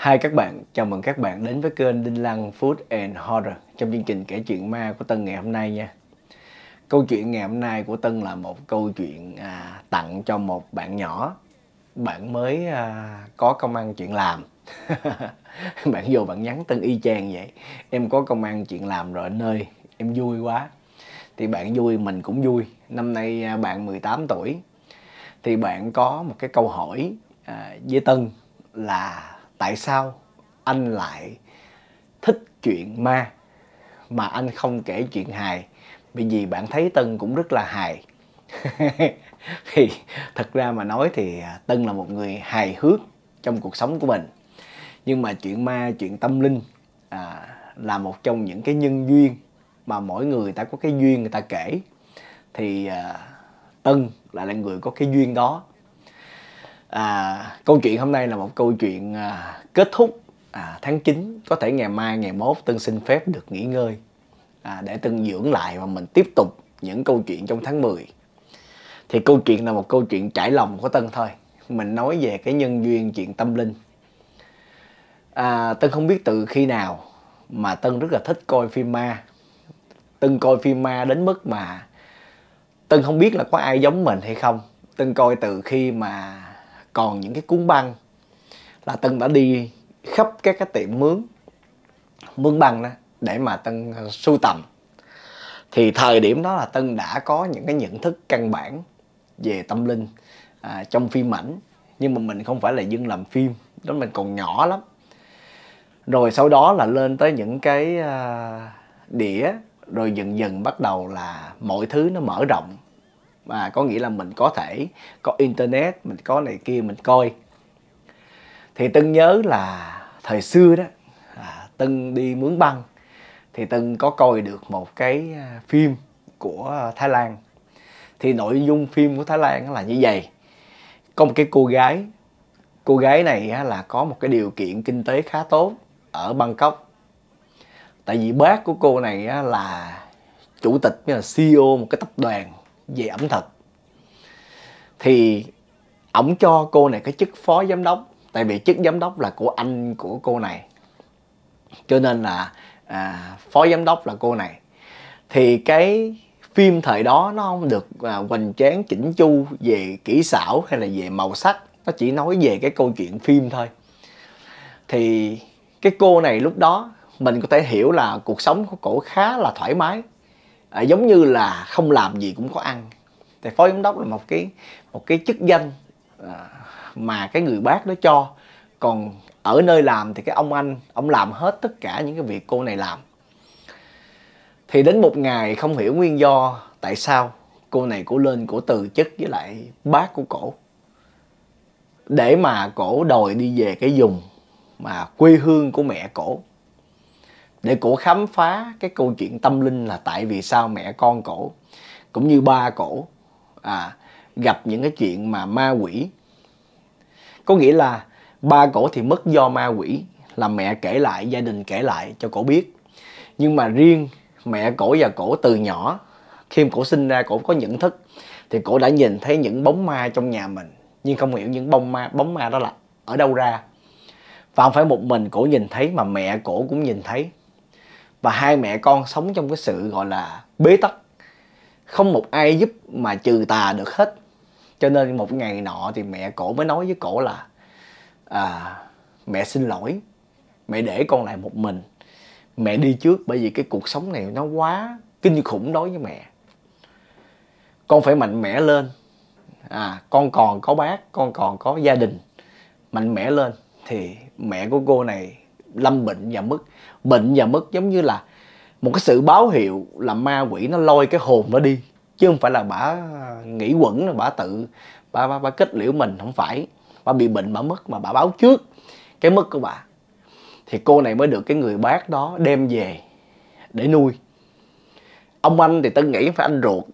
Hai các bạn, chào mừng các bạn đến với kênh Đinh Lăng Food and Horror trong chương trình kể chuyện ma của Tân ngày hôm nay nha. Câu chuyện ngày hôm nay của Tân là một câu chuyện à, tặng cho một bạn nhỏ. Bạn mới à, có công ăn chuyện làm. bạn vô bạn nhắn Tân y chang vậy. Em có công ăn chuyện làm rồi nơi em vui quá. Thì bạn vui, mình cũng vui. Năm nay à, bạn 18 tuổi. Thì bạn có một cái câu hỏi à, với Tân là tại sao anh lại thích chuyện ma mà anh không kể chuyện hài bởi vì bạn thấy tân cũng rất là hài thì thật ra mà nói thì à, tân là một người hài hước trong cuộc sống của mình nhưng mà chuyện ma chuyện tâm linh à, là một trong những cái nhân duyên mà mỗi người ta có cái duyên người ta kể thì à, tân lại là người có cái duyên đó à, câu chuyện hôm nay là một câu chuyện à, kết thúc à, tháng 9 có thể ngày mai ngày mốt tân xin phép được nghỉ ngơi à, để tân dưỡng lại và mình tiếp tục những câu chuyện trong tháng 10 thì câu chuyện là một câu chuyện trải lòng của tân thôi mình nói về cái nhân duyên chuyện tâm linh à, tân không biết từ khi nào mà tân rất là thích coi phim ma tân coi phim ma đến mức mà tân không biết là có ai giống mình hay không tân coi từ khi mà còn những cái cuốn băng là tân đã đi khắp các cái tiệm mướn mướn băng đó để mà tân ờ, sưu tầm thì thời điểm đó là tân đã có những cái nhận thức căn bản về tâm linh à, trong phim ảnh nhưng mà mình không phải là dân làm phim đó mình còn nhỏ lắm rồi sau đó là lên tới những cái uh, đĩa rồi dần dần bắt đầu là mọi thứ nó mở rộng và có nghĩa là mình có thể có internet mình có này kia mình coi thì tân nhớ là thời xưa đó à, tân đi mướn băng thì tân có coi được một cái à, phim của thái lan thì nội dung phim của thái lan là như vậy có một cái cô gái cô gái này là có một cái điều kiện kinh tế khá tốt ở bangkok tại vì bác của cô này là chủ tịch là ceo một cái tập đoàn về ẩm thực thì ổng cho cô này cái chức phó giám đốc tại vì chức giám đốc là của anh của cô này cho nên là à, phó giám đốc là cô này thì cái phim thời đó nó không được à, hoành tráng chỉnh chu về kỹ xảo hay là về màu sắc nó chỉ nói về cái câu chuyện phim thôi thì cái cô này lúc đó mình có thể hiểu là cuộc sống của cổ khá là thoải mái à, giống như là không làm gì cũng có ăn thì phó giám đốc là một cái một cái chức danh à, mà cái người bác đó cho còn ở nơi làm thì cái ông anh ông làm hết tất cả những cái việc cô này làm thì đến một ngày không hiểu nguyên do tại sao cô này cổ lên cổ từ chức với lại bác của cổ để mà cổ đòi đi về cái vùng mà quê hương của mẹ cổ để cổ khám phá cái câu chuyện tâm linh là tại vì sao mẹ con cổ cũng như ba cổ à, gặp những cái chuyện mà ma quỷ có nghĩa là ba cổ thì mất do ma quỷ là mẹ kể lại gia đình kể lại cho cổ biết nhưng mà riêng mẹ cổ và cổ từ nhỏ khi cổ sinh ra cổ có nhận thức thì cổ đã nhìn thấy những bóng ma trong nhà mình nhưng không hiểu những bóng ma bóng ma đó là ở đâu ra và không phải một mình cổ nhìn thấy mà mẹ cổ cũng nhìn thấy và hai mẹ con sống trong cái sự gọi là bế tắc không một ai giúp mà trừ tà được hết cho nên một ngày nọ thì mẹ cổ mới nói với cổ là à, mẹ xin lỗi mẹ để con lại một mình mẹ đi trước bởi vì cái cuộc sống này nó quá kinh khủng đối với mẹ con phải mạnh mẽ lên à con còn có bác con còn có gia đình mạnh mẽ lên thì mẹ của cô này lâm bệnh và mất bệnh và mất giống như là một cái sự báo hiệu là ma quỷ nó lôi cái hồn nó đi chứ không phải là bả nghĩ quẩn là bả tự bả, bả kết liễu mình không phải bả bị bệnh bả mất mà bả báo trước cái mất của bà thì cô này mới được cái người bác đó đem về để nuôi ông anh thì tân nghĩ phải anh ruột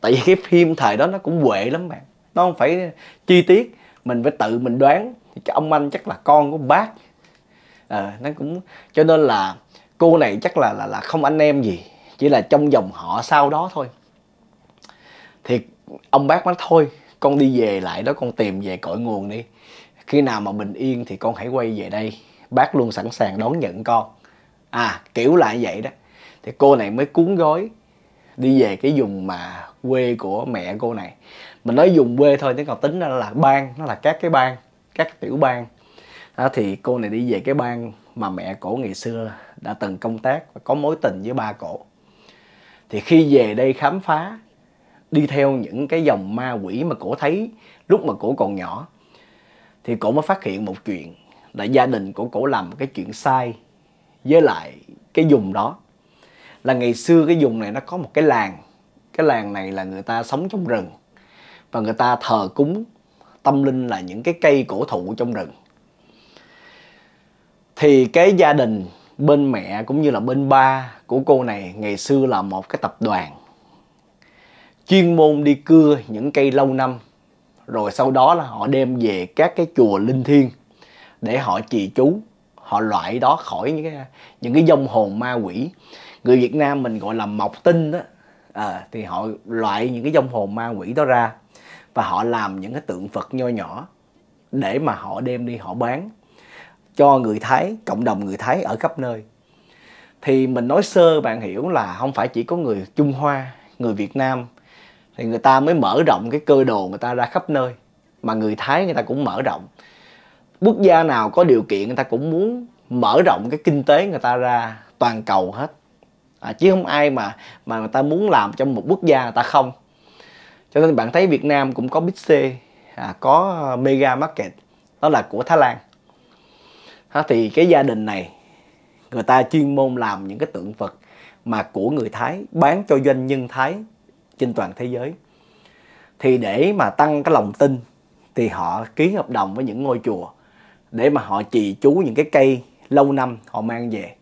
tại vì cái phim thời đó nó cũng quệ lắm bạn nó không phải chi tiết mình phải tự mình đoán thì cái ông anh chắc là con của bác à, nó cũng cho nên là cô này chắc là là là không anh em gì chỉ là trong dòng họ sau đó thôi thì ông bác nói thôi con đi về lại đó con tìm về cội nguồn đi khi nào mà bình yên thì con hãy quay về đây bác luôn sẵn sàng đón nhận con à kiểu lại vậy đó thì cô này mới cuốn gói đi về cái vùng mà quê của mẹ cô này mình nói vùng quê thôi chứ còn tính ra là bang nó là các cái bang các tiểu bang đó thì cô này đi về cái bang mà mẹ cổ ngày xưa đã từng công tác và có mối tình với ba cổ thì khi về đây khám phá đi theo những cái dòng ma quỷ mà cổ thấy lúc mà cổ còn nhỏ thì cổ mới phát hiện một chuyện là gia đình của cổ làm một cái chuyện sai với lại cái dùng đó là ngày xưa cái dùng này nó có một cái làng cái làng này là người ta sống trong rừng và người ta thờ cúng tâm linh là những cái cây cổ thụ trong rừng thì cái gia đình bên mẹ cũng như là bên ba của cô này ngày xưa là một cái tập đoàn chuyên môn đi cưa những cây lâu năm rồi sau đó là họ đem về các cái chùa linh thiêng để họ trì chú họ loại đó khỏi những cái, những cái dông hồn ma quỷ người Việt Nam mình gọi là mộc tinh đó à, thì họ loại những cái dông hồn ma quỷ đó ra và họ làm những cái tượng Phật nho nhỏ để mà họ đem đi họ bán cho người Thái, cộng đồng người Thái ở khắp nơi. Thì mình nói sơ bạn hiểu là không phải chỉ có người Trung Hoa, người Việt Nam thì người ta mới mở rộng cái cơ đồ người ta ra khắp nơi mà người Thái người ta cũng mở rộng. Quốc gia nào có điều kiện người ta cũng muốn mở rộng cái kinh tế người ta ra toàn cầu hết. À, chứ không ai mà mà người ta muốn làm trong một quốc gia người ta không. Cho nên bạn thấy Việt Nam cũng có Big C, à, có Mega Market, đó là của Thái Lan đó thì cái gia đình này người ta chuyên môn làm những cái tượng Phật mà của người Thái bán cho doanh nhân Thái trên toàn thế giới thì để mà tăng cái lòng tin thì họ ký hợp đồng với những ngôi chùa để mà họ trì chú những cái cây lâu năm họ mang về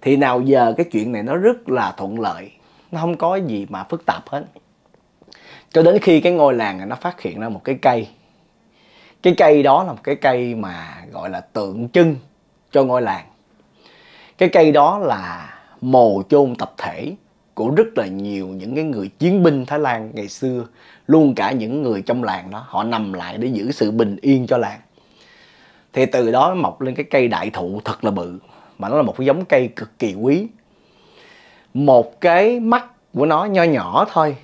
thì nào giờ cái chuyện này nó rất là thuận lợi nó không có gì mà phức tạp hết cho đến khi cái ngôi làng này nó phát hiện ra một cái cây cái cây đó là một cái cây mà gọi là tượng trưng cho ngôi làng cái cây đó là mồ chôn tập thể của rất là nhiều những cái người chiến binh Thái Lan ngày xưa luôn cả những người trong làng đó họ nằm lại để giữ sự bình yên cho làng thì từ đó mọc lên cái cây đại thụ thật là bự mà nó là một cái giống cây cực kỳ quý một cái mắt của nó nho nhỏ thôi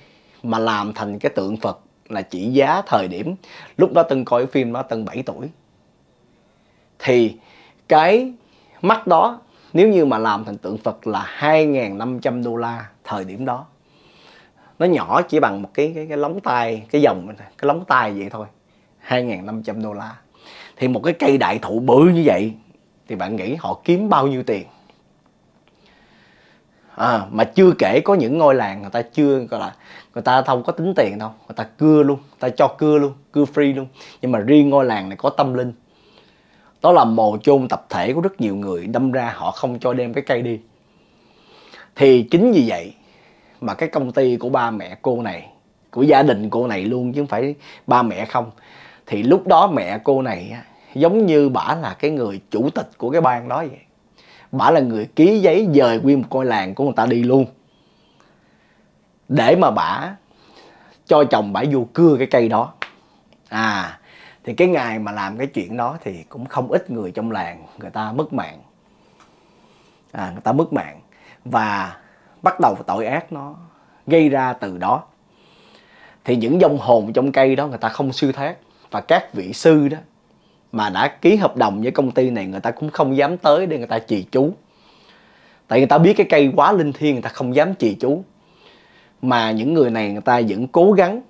mà làm thành cái tượng Phật là chỉ giá thời điểm lúc đó Tân coi phim đó Tân 7 tuổi thì cái mắt đó nếu như mà làm thành tượng Phật là 2.500 đô la thời điểm đó nó nhỏ chỉ bằng một cái cái, cái lóng tay cái dòng cái lóng tay vậy thôi 2.500 đô la thì một cái cây đại thụ bự như vậy thì bạn nghĩ họ kiếm bao nhiêu tiền à, mà chưa kể có những ngôi làng người ta chưa gọi là người ta không có tính tiền đâu người ta cưa luôn người ta cho cưa luôn cưa free luôn nhưng mà riêng ngôi làng này có tâm linh đó là mồ chôn tập thể của rất nhiều người đâm ra họ không cho đem cái cây đi thì chính vì vậy mà cái công ty của ba mẹ cô này của gia đình cô này luôn chứ không phải ba mẹ không thì lúc đó mẹ cô này giống như bả là cái người chủ tịch của cái bang đó vậy bả là người ký giấy dời nguyên một coi làng của người ta đi luôn để mà bả cho chồng bả vô cưa cái cây đó à thì cái ngày mà làm cái chuyện đó thì cũng không ít người trong làng người ta mất mạng à, người ta mất mạng và bắt đầu tội ác nó gây ra từ đó thì những dông hồn trong cây đó người ta không sư thác và các vị sư đó mà đã ký hợp đồng với công ty này người ta cũng không dám tới để người ta trì chú tại người ta biết cái cây quá linh thiêng người ta không dám trì chú mà những người này người ta vẫn cố gắng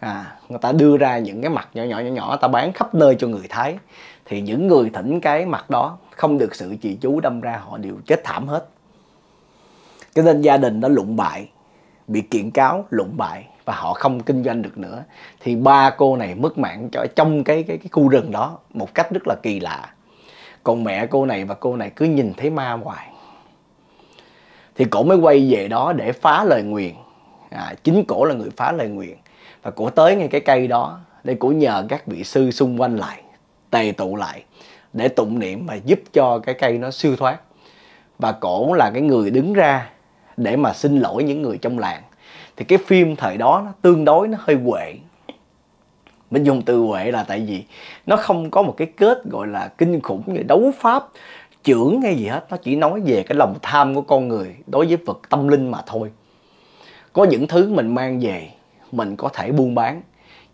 à người ta đưa ra những cái mặt nhỏ nhỏ nhỏ nhỏ người ta bán khắp nơi cho người thái thì những người thỉnh cái mặt đó không được sự trì chú đâm ra họ đều chết thảm hết cho nên gia đình đã lụng bại bị kiện cáo lụng bại và họ không kinh doanh được nữa thì ba cô này mất mạng cho trong cái cái cái khu rừng đó một cách rất là kỳ lạ còn mẹ cô này và cô này cứ nhìn thấy ma hoài thì cổ mới quay về đó để phá lời nguyền à, chính cổ là người phá lời nguyền và cổ tới ngay cái cây đó để cổ nhờ các vị sư xung quanh lại tề tụ lại để tụng niệm và giúp cho cái cây nó siêu thoát và cổ là cái người đứng ra để mà xin lỗi những người trong làng thì cái phim thời đó nó tương đối nó hơi quệ mình dùng từ huệ là tại vì nó không có một cái kết gọi là kinh khủng như đấu pháp trưởng hay gì hết nó chỉ nói về cái lòng tham của con người đối với vật tâm linh mà thôi có những thứ mình mang về mình có thể buôn bán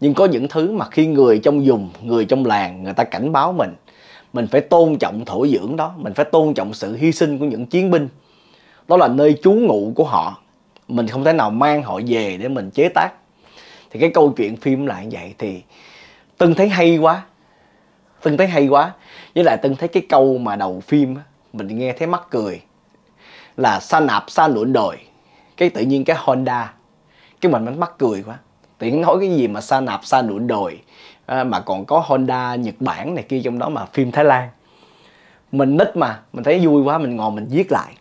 nhưng có những thứ mà khi người trong vùng người trong làng người ta cảnh báo mình mình phải tôn trọng thổ dưỡng đó mình phải tôn trọng sự hy sinh của những chiến binh đó là nơi trú ngụ của họ mình không thể nào mang họ về để mình chế tác thì cái câu chuyện phim lại vậy thì tân thấy hay quá tân thấy hay quá với lại tân thấy cái câu mà đầu phim mình nghe thấy mắc cười là sa nạp sa lụn đồi cái tự nhiên cái honda cái mình mình mắc cười quá tự nhiên nói cái gì mà sa nạp sa lụn đồi à, mà còn có honda nhật bản này kia trong đó mà phim thái lan mình nít mà mình thấy vui quá mình ngồi mình viết lại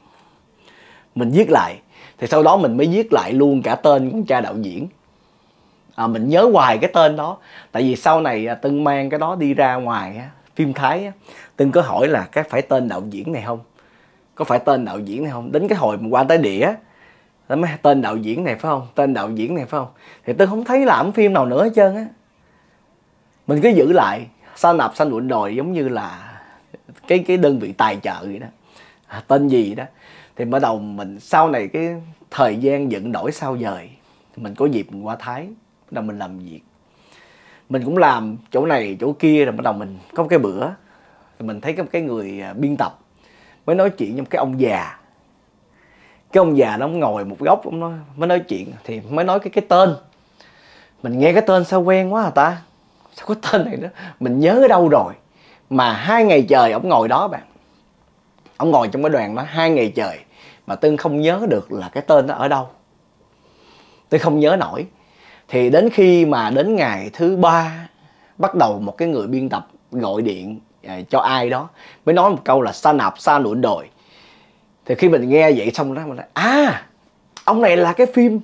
mình viết lại thì sau đó mình mới viết lại luôn cả tên của cha đạo diễn à, mình nhớ hoài cái tên đó tại vì sau này à, tân mang cái đó đi ra ngoài phim thái á, tân có hỏi là cái phải tên đạo diễn này không có phải tên đạo diễn này không đến cái hồi mình qua tới đĩa mới tên đạo diễn này phải không tên đạo diễn này phải không thì tôi không thấy làm phim nào nữa hết trơn á mình cứ giữ lại sa nạp sanh luận đồi giống như là cái cái đơn vị tài trợ vậy đó à, tên gì đó thì bắt đầu mình sau này cái thời gian dựng đổi sau dời mình có dịp mình qua thái bắt đầu mình làm việc mình cũng làm chỗ này chỗ kia rồi bắt đầu mình có một cái bữa thì mình thấy có một cái người à, biên tập mới nói chuyện với một cái ông già cái ông già nó ngồi một góc ông nói, mới nói chuyện thì mới nói cái cái tên mình nghe cái tên sao quen quá à ta sao có tên này nữa, mình nhớ ở đâu rồi mà hai ngày trời ông ngồi đó bạn ông ngồi trong cái đoàn đó hai ngày trời mà Tân không nhớ được là cái tên nó ở đâu tôi không nhớ nổi thì đến khi mà đến ngày thứ ba bắt đầu một cái người biên tập gọi điện à, cho ai đó mới nói một câu là sa nạp sa nụn đồi thì khi mình nghe vậy xong đó mình nói à ông này là cái phim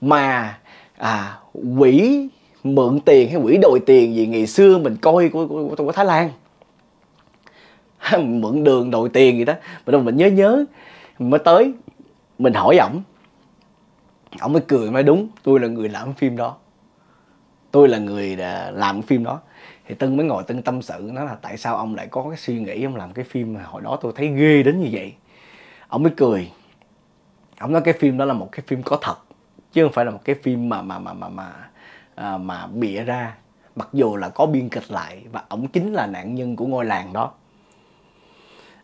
mà à, quỷ mượn tiền hay quỷ đòi tiền gì ngày xưa mình coi của, của, của, của Thái Lan mượn đường đòi tiền gì đó mình mình nhớ nhớ mới tới mình hỏi ổng ổng mới cười mới đúng tôi là người làm phim đó tôi là người làm phim đó thì tân mới ngồi tân tâm sự nó là tại sao ông lại có cái suy nghĩ ông làm cái phim mà hồi đó tôi thấy ghê đến như vậy ông mới cười ông nói cái phim đó là một cái phim có thật chứ không phải là một cái phim mà mà mà mà mà à, mà bịa ra mặc dù là có biên kịch lại và ông chính là nạn nhân của ngôi làng đó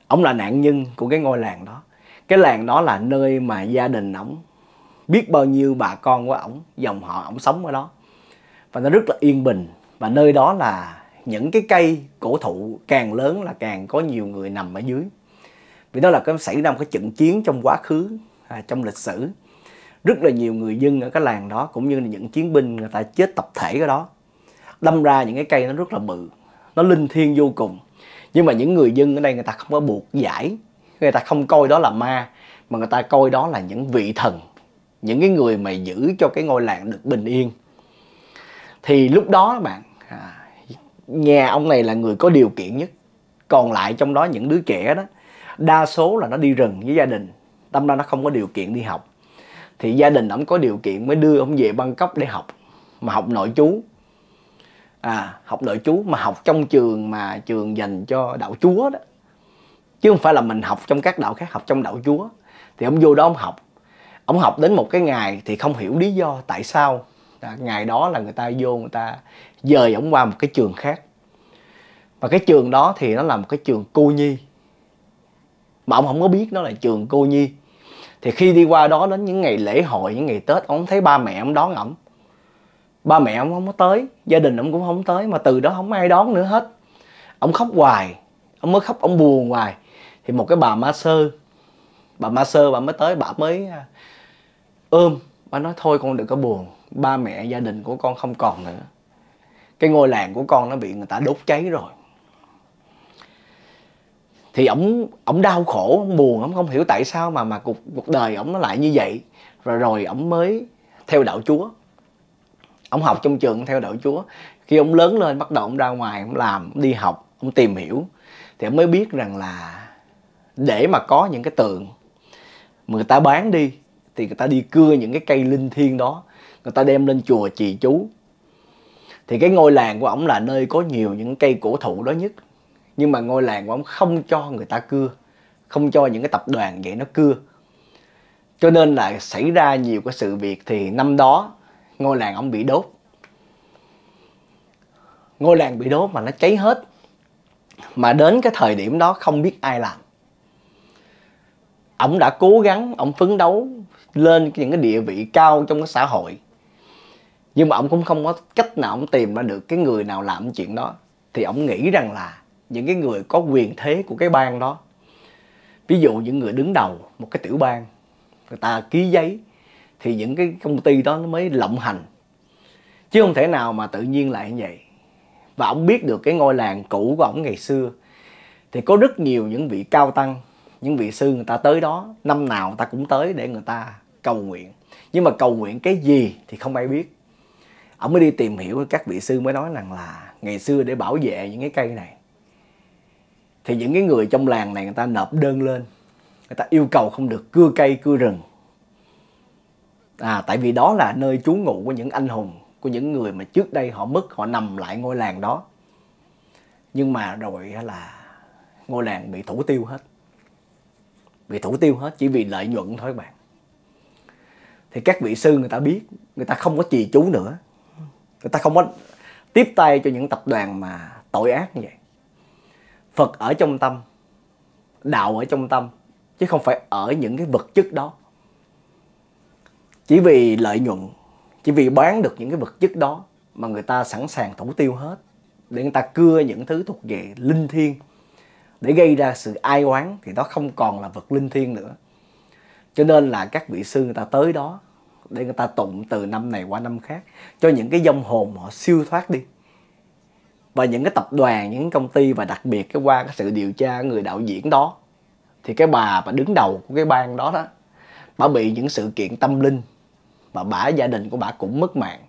ông là nạn nhân của cái ngôi làng đó cái làng đó là nơi mà gia đình ổng biết bao nhiêu bà con của ổng dòng họ ổng sống ở đó và nó rất là yên bình và nơi đó là những cái cây cổ thụ càng lớn là càng có nhiều người nằm ở dưới vì đó là cái xảy ra một cái trận chiến trong quá khứ à, trong lịch sử rất là nhiều người dân ở cái làng đó cũng như là những chiến binh người ta chết tập thể ở đó đâm ra những cái cây nó rất là bự nó linh thiêng vô cùng nhưng mà những người dân ở đây người ta không có buộc giải người ta không coi đó là ma mà người ta coi đó là những vị thần những cái người mà giữ cho cái ngôi làng được bình yên thì lúc đó bạn à, nhà ông này là người có điều kiện nhất còn lại trong đó những đứa trẻ đó đa số là nó đi rừng với gia đình tâm ra nó không có điều kiện đi học thì gia đình ổng có điều kiện mới đưa ông về Bangkok để học mà học nội chú à học nội chú mà học trong trường mà trường dành cho đạo chúa đó chứ không phải là mình học trong các đạo khác học trong đạo chúa thì ông vô đó ông học ông học đến một cái ngày thì không hiểu lý do tại sao à, ngày đó là người ta vô người ta dời ông qua một cái trường khác và cái trường đó thì nó là một cái trường cô nhi mà ông không có biết nó là trường cô nhi thì khi đi qua đó đến những ngày lễ hội những ngày tết ông thấy ba mẹ ông đón ổng ba mẹ ông không có tới gia đình ông cũng không tới mà từ đó không ai đón nữa hết ông khóc hoài ông mới khóc ông buồn hoài thì một cái bà ma sơ bà ma sơ bà mới tới bà mới à, ôm bà nói thôi con đừng có buồn ba mẹ gia đình của con không còn nữa cái ngôi làng của con nó bị người ta đốt cháy rồi thì ổng ổng đau khổ ổng buồn ổng không hiểu tại sao mà mà cuộc cuộc đời ổng nó lại như vậy rồi rồi ổng mới theo đạo chúa ổng học trong trường theo đạo chúa khi ông lớn lên bắt đầu ông ra ngoài ông làm ông đi học ông tìm hiểu thì ông mới biết rằng là để mà có những cái tượng mà người ta bán đi thì người ta đi cưa những cái cây linh thiêng đó người ta đem lên chùa trì chú thì cái ngôi làng của ổng là nơi có nhiều những cây cổ thụ đó nhất nhưng mà ngôi làng của ổng không cho người ta cưa không cho những cái tập đoàn vậy nó cưa cho nên là xảy ra nhiều cái sự việc thì năm đó ngôi làng ổng bị đốt ngôi làng bị đốt mà nó cháy hết mà đến cái thời điểm đó không biết ai làm ổng đã cố gắng ổng phấn đấu lên những cái địa vị cao trong cái xã hội nhưng mà ổng cũng không có cách nào ổng tìm ra được cái người nào làm chuyện đó thì ổng nghĩ rằng là những cái người có quyền thế của cái bang đó ví dụ những người đứng đầu một cái tiểu bang người ta ký giấy thì những cái công ty đó nó mới lộng hành chứ không thể nào mà tự nhiên lại như vậy và ổng biết được cái ngôi làng cũ của ổng ngày xưa thì có rất nhiều những vị cao tăng những vị sư người ta tới đó năm nào người ta cũng tới để người ta cầu nguyện nhưng mà cầu nguyện cái gì thì không ai biết ông mới đi tìm hiểu các vị sư mới nói rằng là ngày xưa để bảo vệ những cái cây này thì những cái người trong làng này người ta nộp đơn lên người ta yêu cầu không được cưa cây cưa rừng à tại vì đó là nơi trú ngụ của những anh hùng của những người mà trước đây họ mất họ nằm lại ngôi làng đó nhưng mà rồi là ngôi làng bị thủ tiêu hết bị thủ tiêu hết chỉ vì lợi nhuận thôi các bạn thì các vị sư người ta biết người ta không có trì chú nữa người ta không có tiếp tay cho những tập đoàn mà tội ác như vậy phật ở trong tâm đạo ở trong tâm chứ không phải ở những cái vật chất đó chỉ vì lợi nhuận chỉ vì bán được những cái vật chất đó mà người ta sẵn sàng thủ tiêu hết để người ta cưa những thứ thuộc về linh thiêng để gây ra sự ai oán thì đó không còn là vật linh thiêng nữa cho nên là các vị sư người ta tới đó để người ta tụng từ năm này qua năm khác cho những cái dông hồn họ siêu thoát đi và những cái tập đoàn những công ty và đặc biệt cái qua cái sự điều tra người đạo diễn đó thì cái bà mà đứng đầu của cái bang đó đó bà bị những sự kiện tâm linh và bà gia đình của bà cũng mất mạng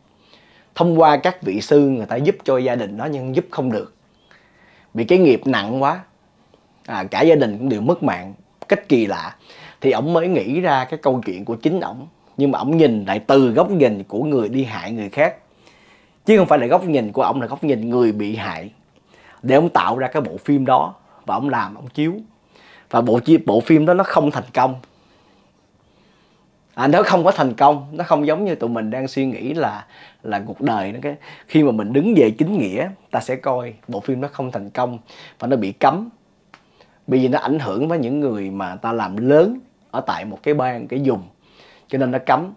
thông qua các vị sư người ta giúp cho gia đình đó nhưng giúp không được bị cái nghiệp nặng quá à, cả gia đình cũng đều mất mạng cách kỳ lạ thì ổng mới nghĩ ra cái câu chuyện của chính ổng nhưng mà ổng nhìn lại từ góc nhìn của người đi hại người khác chứ không phải là góc nhìn của ổng là góc nhìn người bị hại để ông tạo ra cái bộ phim đó và ông làm ông chiếu và bộ bộ phim đó nó không thành công à, nó không có thành công nó không giống như tụi mình đang suy nghĩ là là cuộc đời nó cái khi mà mình đứng về chính nghĩa ta sẽ coi bộ phim nó không thành công và nó bị cấm bởi vì nó ảnh hưởng với những người mà ta làm lớn ở tại một cái bang cái vùng cho nên nó cấm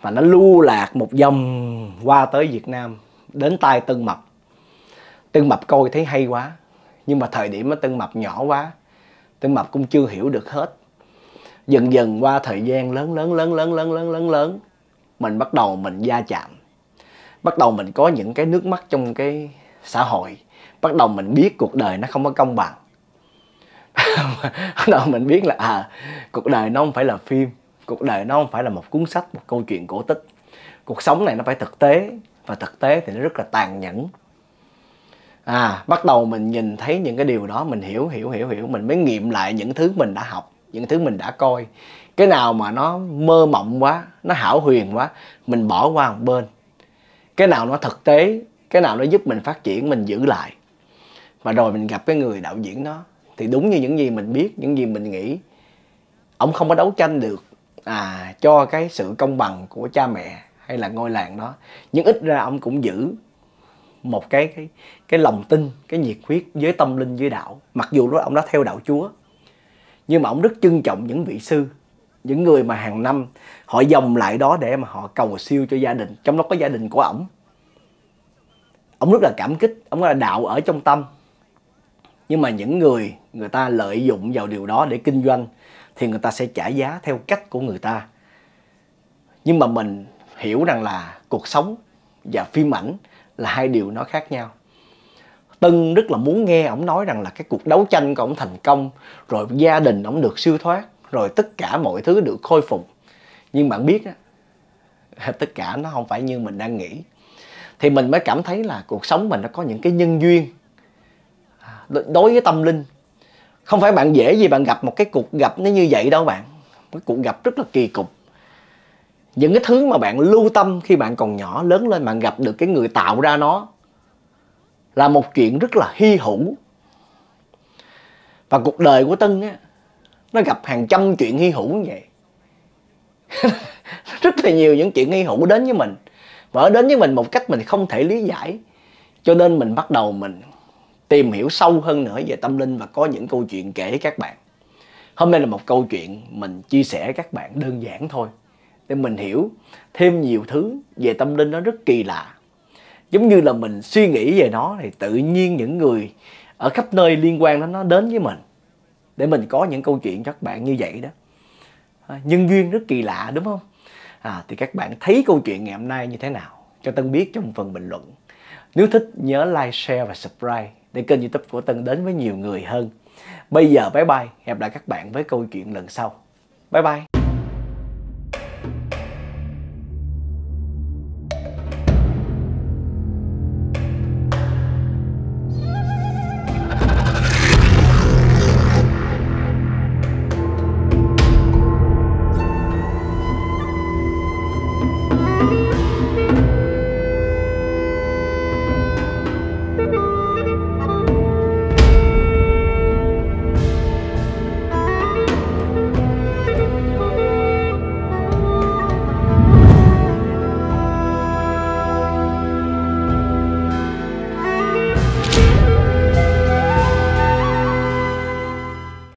và nó lưu lạc một dòng qua tới Việt Nam đến tay Tân Mập Tân Mập coi thấy hay quá nhưng mà thời điểm đó Tân Mập nhỏ quá Tân Mập cũng chưa hiểu được hết dần dần qua thời gian lớn lớn lớn lớn lớn lớn lớn lớn mình bắt đầu mình gia chạm bắt đầu mình có những cái nước mắt trong cái xã hội bắt đầu mình biết cuộc đời nó không có công bằng bắt đầu mình biết là à cuộc đời nó không phải là phim cuộc đời nó không phải là một cuốn sách một câu chuyện cổ tích cuộc sống này nó phải thực tế và thực tế thì nó rất là tàn nhẫn à bắt đầu mình nhìn thấy những cái điều đó mình hiểu hiểu hiểu hiểu mình mới nghiệm lại những thứ mình đã học những thứ mình đã coi cái nào mà nó mơ mộng quá nó hảo huyền quá mình bỏ qua một bên cái nào nó thực tế cái nào nó giúp mình phát triển mình giữ lại và rồi mình gặp cái người đạo diễn đó thì đúng như những gì mình biết những gì mình nghĩ ông không có đấu tranh được à cho cái sự công bằng của cha mẹ hay là ngôi làng đó nhưng ít ra ông cũng giữ một cái cái cái lòng tin cái nhiệt huyết với tâm linh với đạo mặc dù đó ông đã theo đạo chúa nhưng mà ông rất trân trọng những vị sư những người mà hàng năm họ dòng lại đó để mà họ cầu siêu cho gia đình trong đó có gia đình của ổng ông rất là cảm kích ông là đạo ở trong tâm nhưng mà những người người ta lợi dụng vào điều đó để kinh doanh thì người ta sẽ trả giá theo cách của người ta nhưng mà mình hiểu rằng là cuộc sống và phim ảnh là hai điều nó khác nhau Tân rất là muốn nghe ổng nói rằng là cái cuộc đấu tranh của ổng thành công rồi gia đình ổng được siêu thoát rồi tất cả mọi thứ được khôi phục nhưng bạn biết á tất cả nó không phải như mình đang nghĩ thì mình mới cảm thấy là cuộc sống mình nó có những cái nhân duyên đối với tâm linh không phải bạn dễ gì bạn gặp một cái cuộc gặp nó như vậy đâu bạn một cuộc gặp rất là kỳ cục những cái thứ mà bạn lưu tâm khi bạn còn nhỏ lớn lên bạn gặp được cái người tạo ra nó là một chuyện rất là hy hữu và cuộc đời của tân á nó gặp hàng trăm chuyện hy hữu như vậy rất là nhiều những chuyện hy hữu đến với mình và đến với mình một cách mình không thể lý giải cho nên mình bắt đầu mình tìm hiểu sâu hơn nữa về tâm linh và có những câu chuyện kể các bạn hôm nay là một câu chuyện mình chia sẻ các bạn đơn giản thôi để mình hiểu thêm nhiều thứ về tâm linh nó rất kỳ lạ giống như là mình suy nghĩ về nó thì tự nhiên những người ở khắp nơi liên quan đến nó đến với mình để mình có những câu chuyện cho các bạn như vậy đó à, nhân duyên rất kỳ lạ đúng không à, thì các bạn thấy câu chuyện ngày hôm nay như thế nào cho tân biết trong phần bình luận nếu thích nhớ like share và subscribe để kênh youtube của Tân đến với nhiều người hơn. Bây giờ bye bye, hẹn gặp lại các bạn với câu chuyện lần sau. Bye bye!